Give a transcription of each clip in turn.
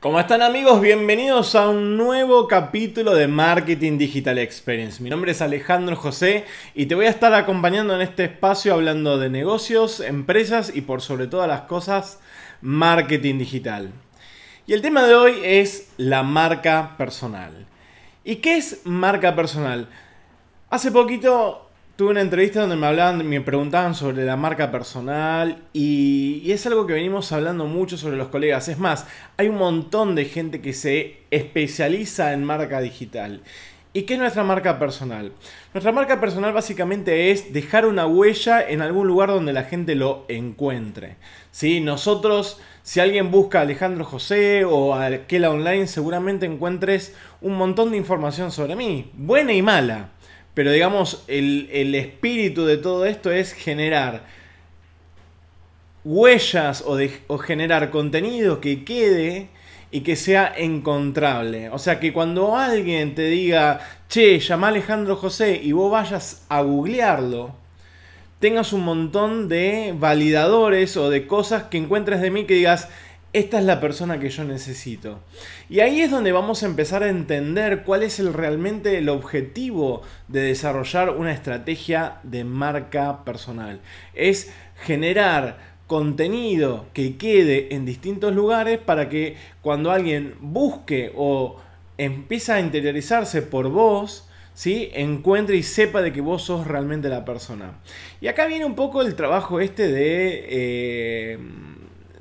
¿Cómo están amigos? Bienvenidos a un nuevo capítulo de Marketing Digital Experience. Mi nombre es Alejandro José y te voy a estar acompañando en este espacio hablando de negocios, empresas y por sobre todas las cosas marketing digital. Y el tema de hoy es la marca personal. ¿Y qué es marca personal? Hace poquito Tuve una entrevista donde me hablaban, me preguntaban sobre la marca personal y, es algo que venimos hablando mucho sobre los colegas. Es más, hay un montón de gente que se especializa en marca digital. ¿Y qué es nuestra marca personal? Nuestra marca personal básicamente es dejar una huella en algún lugar donde la gente lo encuentre. ¿Sí? Nosotros, si alguien busca a Alejandro José o a Kela Online, seguramente encuentres un montón de información sobre mí, buena y mala. Pero digamos, el, espíritu de todo esto es generar huellas o, o generar contenido que quede y que sea encontrable. O sea, que cuando alguien te diga, che, llama a Alejandro José y vos vayas a googlearlo, tengas un montón de validadores o de cosas que encuentres de mí que digas, esta es la persona que yo necesito. Y ahí es donde vamos a empezar a entender cuál es el, realmente el objetivo de desarrollar una estrategia de marca personal. Es generar contenido que quede en distintos lugares para que cuando alguien busque o empieza a interiorizarse por vos, ¿sí? encuentre y sepa de que vos sos realmente la persona. Y acá viene un poco el trabajo este de... Eh,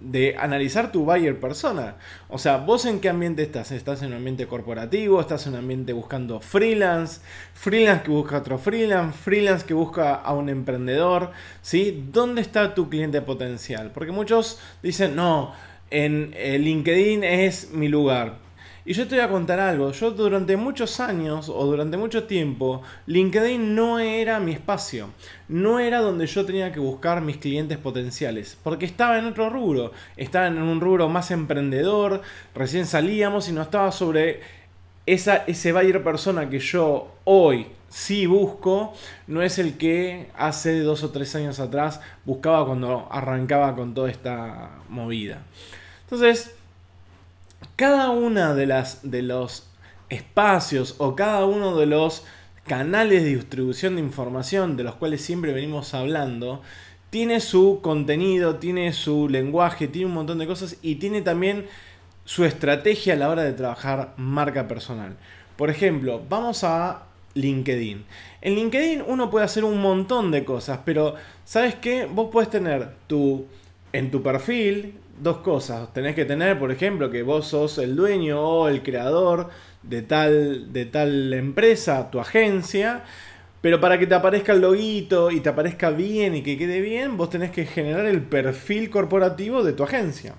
de analizar tu buyer persona. O sea, vos en qué ambiente estás. ¿Estás en un ambiente corporativo? ¿Estás en un ambiente buscando freelance? ¿Freelance que busca otro freelance? ¿Freelance que busca a un emprendedor? ¿Sí? ¿Dónde está tu cliente potencial? Porque muchos dicen, no, en eh, LinkedIn es mi lugar. Y yo te voy a contar algo, yo durante muchos años o durante mucho tiempo, LinkedIn no era mi espacio, no era donde yo tenía que buscar mis clientes potenciales, porque estaba en otro rubro, estaba en un rubro más emprendedor, recién salíamos y no estaba sobre esa, ese buyer persona que yo hoy sí busco, no es el que hace dos o tres años atrás buscaba cuando arrancaba con toda esta movida. Entonces, cada una de las de los espacios o cada uno de los canales de distribución de información de los cuales siempre venimos hablando tiene su contenido, tiene su lenguaje, tiene un montón de cosas y tiene también su estrategia a la hora de trabajar marca personal. Por ejemplo, vamos a LinkedIn. En LinkedIn uno puede hacer un montón de cosas, pero ¿sabes qué? Vos puedes tener tu en tu perfil dos cosas. Tenés que tener, por ejemplo, que vos sos el dueño o el creador de tal, de tal empresa, tu agencia. Pero para que te aparezca el loguito y te aparezca bien y que quede bien, vos tenés que generar el perfil corporativo de tu agencia.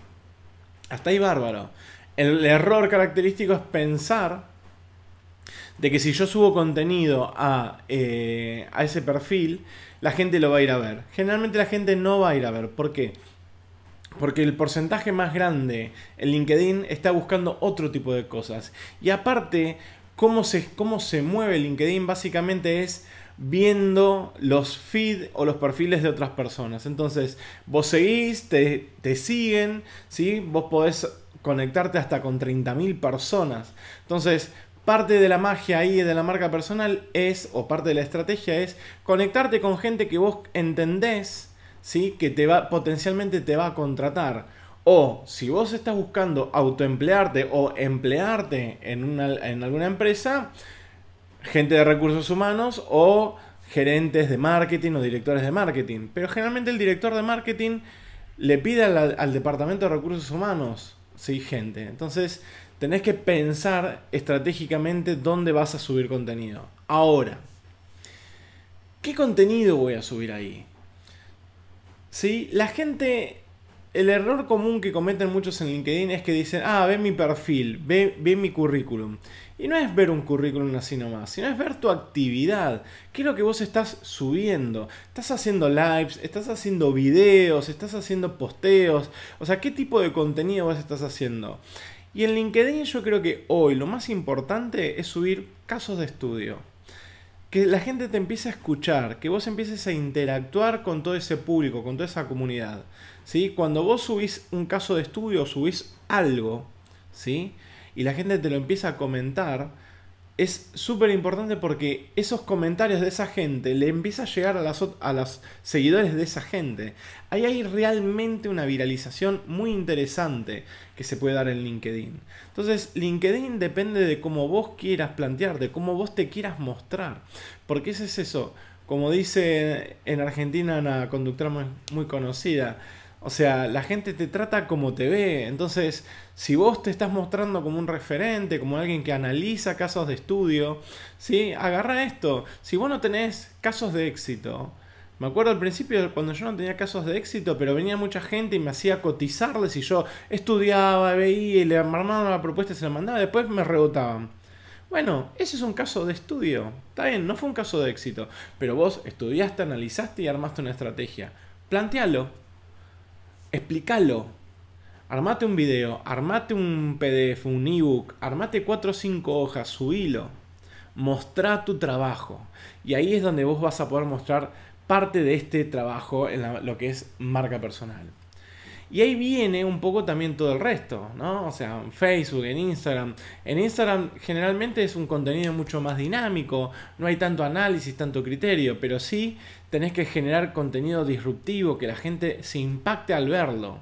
Hasta ahí bárbaro. El error característico es pensar de que si yo subo contenido a, eh, a ese perfil, la gente lo va a ir a ver. Generalmente la gente no va a ir a ver. ¿Por qué? porque el porcentaje más grande en LinkedIn está buscando otro tipo de cosas. Y aparte, cómo se, cómo se mueve LinkedIn básicamente es viendo los feed o los perfiles de otras personas. Entonces, vos seguís, te, siguen, vos podés conectarte hasta con 30.000 personas. Entonces, parte de la magia ahí de la marca personal es, o parte de la estrategia es, conectarte con gente que vos entendés que te va, potencialmente te va a contratar. O si vos estás buscando autoemplearte o emplearte en, en alguna empresa, gente de recursos humanos o gerentes de marketing o directores de marketing. Pero generalmente el director de marketing le pide al, departamento de recursos humanos, gente. Entonces tenés que pensar estratégicamente dónde vas a subir contenido. Ahora, ¿qué contenido voy a subir ahí? ¿sí? La gente, el error común que cometen muchos en LinkedIn es que dicen, ah, ve mi perfil, ve, ve mi currículum. Y no es ver un currículum así nomás, sino es ver tu actividad. ¿Qué es lo que vos estás subiendo? ¿Estás haciendo lives? ¿Estás haciendo videos? ¿Estás haciendo posteos? O sea, ¿qué tipo de contenido vos estás haciendo? Y en LinkedIn yo creo que hoy lo más importante es subir casos de estudio que la gente te empiece a escuchar, que vos empieces a interactuar con todo ese público, con toda esa comunidad. ¿sí? Cuando vos subís un caso de estudio, subís algo, ¿sí? y la gente te lo empieza a comentar, es súper importante porque esos comentarios de esa gente le empieza a llegar a, las, a los seguidores de esa gente. Ahí hay realmente una viralización muy interesante que se puede dar en LinkedIn. Entonces, LinkedIn depende de cómo vos quieras plantearte, cómo vos te quieras mostrar. Porque ese es eso. Como dice en Argentina una conductora muy conocida, o sea, la gente te trata como te ve. Entonces, si vos te estás mostrando como un referente, como alguien que analiza casos de estudio, ¿sí? agarra esto. Si vos no tenés casos de éxito, me acuerdo al principio cuando yo no tenía casos de éxito, pero venía mucha gente y me hacía cotizarles y yo estudiaba, veía, y le armaban la propuesta y se la mandaba, después me rebotaban. Bueno, ese es un caso de estudio. Está bien, no fue un caso de éxito, pero vos estudiaste, analizaste y armaste una estrategia. Plantealo, Explicalo. Armate un video, armate un PDF, un ebook, armate 4 o 5 hojas, subilo. Mostrá tu trabajo. Y ahí es donde vos vas a poder mostrar parte de este trabajo en lo que es marca personal. Y ahí viene un poco también todo el resto, ¿no? O sea, en Facebook, en Instagram. En Instagram generalmente es un contenido mucho más dinámico, no hay tanto análisis, tanto criterio, pero sí tenés que generar contenido disruptivo, que la gente se impacte al verlo.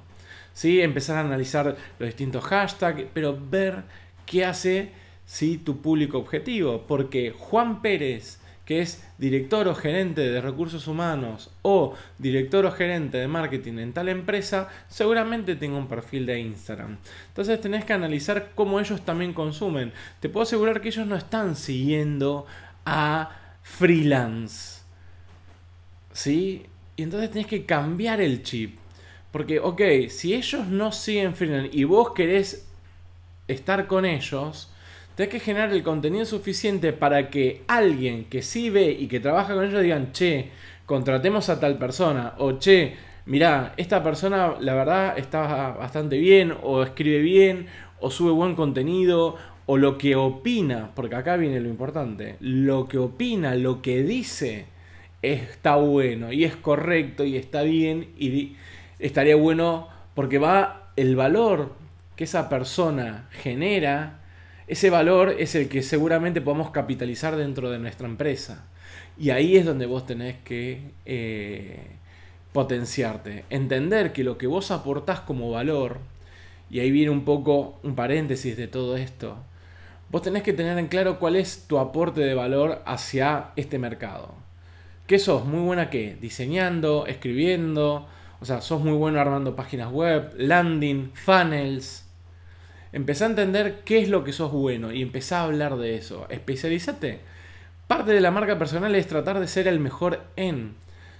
¿Sí? Empezar a analizar los distintos hashtags, pero ver qué hace ¿sí? tu público objetivo. Porque Juan Pérez que es director o gerente de recursos humanos o director o gerente de marketing en tal empresa, seguramente tenga un perfil de Instagram. Entonces tenés que analizar cómo ellos también consumen. Te puedo asegurar que ellos no están siguiendo a freelance. ¿Sí? Y entonces tenés que cambiar el chip. Porque, ok, si ellos no siguen freelance y vos querés estar con ellos, hay que generar el contenido suficiente para que alguien que sí ve y que trabaja con ellos digan, che, contratemos a tal persona, o che, mirá, esta persona la verdad está bastante bien, o escribe bien, o sube buen contenido, o lo que opina, porque acá viene lo importante, lo que opina, lo que dice, está bueno, y es correcto, y está bien, y estaría bueno porque va el valor que esa persona genera ese valor es el que seguramente podamos capitalizar dentro de nuestra empresa. Y ahí es donde vos tenés que eh, potenciarte. Entender que lo que vos aportás como valor, y ahí viene un poco un paréntesis de todo esto, vos tenés que tener en claro cuál es tu aporte de valor hacia este mercado. ¿Qué sos? ¿Muy buena qué? Diseñando, escribiendo, o sea, sos muy bueno armando páginas web, landing, funnels. Empezá a entender qué es lo que sos bueno y empezá a hablar de eso. Especializate. Parte de la marca personal es tratar de ser el mejor en.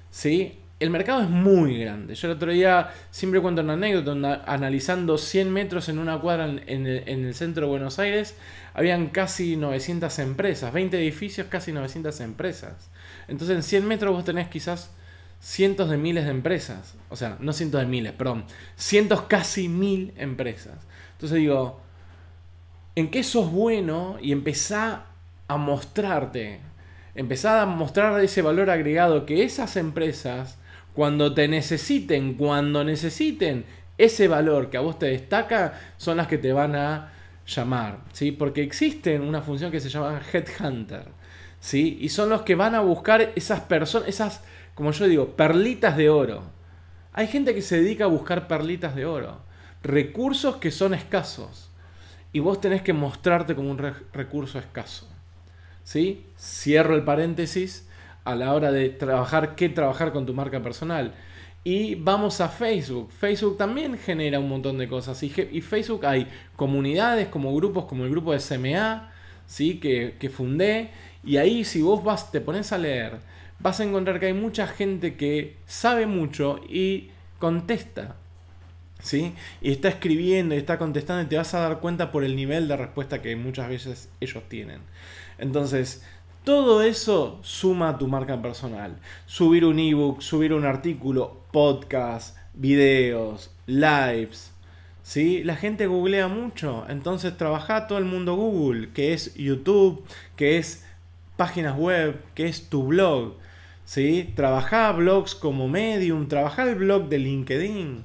¿sí? El mercado es muy grande. Yo el otro día siempre cuento una anécdota analizando 100 metros en una cuadra en el, en el centro de Buenos Aires. Habían casi 900 empresas, 20 edificios, casi 900 empresas. Entonces en 100 metros vos tenés quizás cientos de miles de empresas. O sea, no cientos de miles, perdón. Cientos, casi mil empresas. Entonces digo, ¿en qué sos bueno? Y empezá a mostrarte, empezá a mostrar ese valor agregado que esas empresas, cuando te necesiten, cuando necesiten ese valor que a vos te destaca, son las que te van a llamar, ¿sí? Porque existe una función que se llama headhunter, ¿sí? Y son los que van a buscar esas personas, esas, como yo digo, perlitas de oro. Hay gente que se dedica a buscar perlitas de oro recursos que son escasos. Y vos tenés que mostrarte como un recurso escaso. ¿Sí? Cierro el paréntesis a la hora de trabajar, qué trabajar con tu marca personal. Y vamos a Facebook. Facebook también genera un montón de cosas. Y, Facebook hay comunidades como grupos, como el grupo de SMA, ¿sí? que, que fundé. Y ahí si vos vas, te pones a leer, vas a encontrar que hay mucha gente que sabe mucho y contesta. Y está escribiendo y está contestando y te vas a dar cuenta por el nivel de respuesta que muchas veces ellos tienen. Entonces, todo eso suma a tu marca personal. Subir un ebook, subir un artículo, podcast, videos, lives. ¿Sí? La gente googlea mucho, entonces trabaja todo el mundo Google, que es YouTube, que es páginas web, que es tu blog. ¿sí? Trabaja blogs como Medium, trabaja el blog de LinkedIn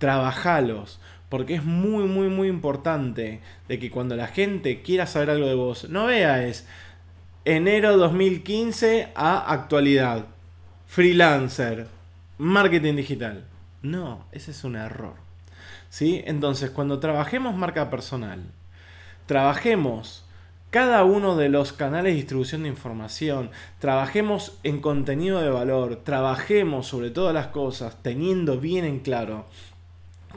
trabajalos, porque es muy, muy, muy importante de que cuando la gente quiera saber algo de vos, no vea es enero 2015 a actualidad, freelancer, marketing digital. No, ese es un error. ¿Sí? Entonces, cuando trabajemos marca personal, trabajemos cada uno de los canales de distribución de información, trabajemos en contenido de valor, trabajemos sobre todas las cosas teniendo bien en claro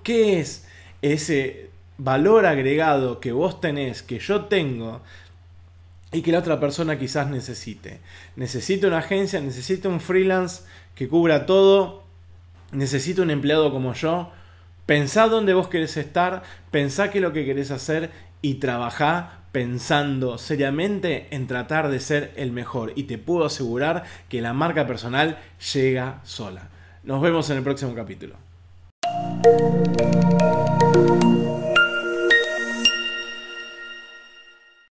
¿Qué es ese valor agregado que vos tenés, que yo tengo, y que la otra persona quizás necesite. Necesita una agencia, necesito un freelance que cubra todo, necesita un empleado como yo. Pensá dónde vos querés estar, pensá qué es lo que querés hacer y trabajá pensando seriamente en tratar de ser el mejor. Y te puedo asegurar que la marca personal llega sola. Nos vemos en el próximo capítulo. Música